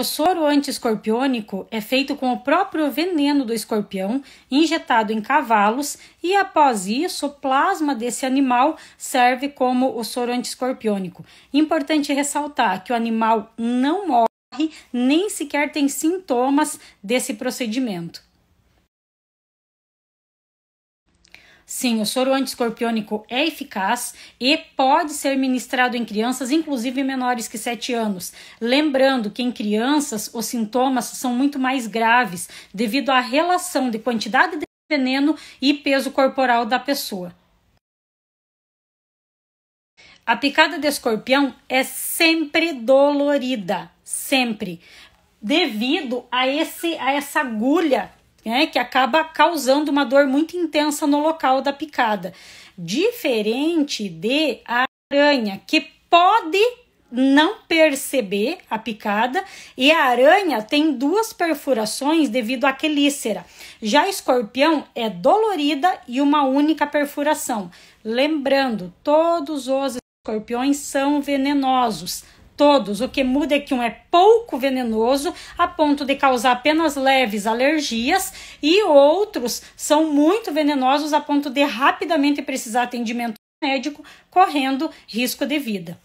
O soro antiescorpiônico é feito com o próprio veneno do escorpião injetado em cavalos e após isso o plasma desse animal serve como o soro antiescorpiônico. Importante ressaltar que o animal não morre nem sequer tem sintomas desse procedimento. Sim, o soro antiscorpiônico é eficaz e pode ser ministrado em crianças, inclusive menores que 7 anos. Lembrando que em crianças os sintomas são muito mais graves devido à relação de quantidade de veneno e peso corporal da pessoa. A picada de escorpião é sempre dolorida, sempre, devido a, esse, a essa agulha né, que acaba causando uma dor muito intensa no local da picada. Diferente de a aranha, que pode não perceber a picada, e a aranha tem duas perfurações devido à quelícera. Já a escorpião é dolorida e uma única perfuração. Lembrando, todos os escorpiões são venenosos todos. O que muda é que um é pouco venenoso, a ponto de causar apenas leves alergias, e outros são muito venenosos a ponto de rapidamente precisar atendimento médico, correndo risco de vida.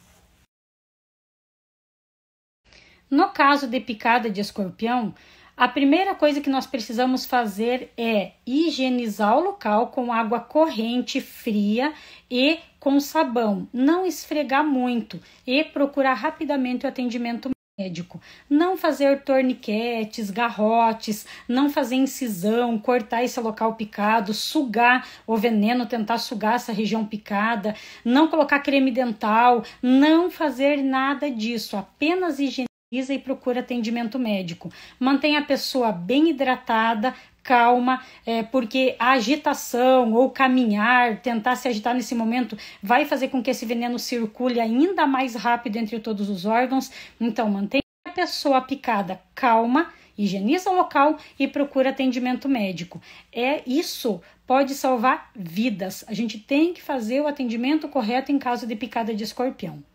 No caso de picada de escorpião, a primeira coisa que nós precisamos fazer é higienizar o local com água corrente fria e com sabão. Não esfregar muito e procurar rapidamente o atendimento médico. Não fazer torniquetes, garrotes, não fazer incisão, cortar esse local picado, sugar o veneno, tentar sugar essa região picada, não colocar creme dental, não fazer nada disso, apenas higienizar e procura atendimento médico. Mantenha a pessoa bem hidratada, calma, é, porque a agitação ou caminhar, tentar se agitar nesse momento, vai fazer com que esse veneno circule ainda mais rápido entre todos os órgãos. Então, mantenha a pessoa picada calma, higieniza o local e procura atendimento médico. É isso pode salvar vidas. A gente tem que fazer o atendimento correto em caso de picada de escorpião.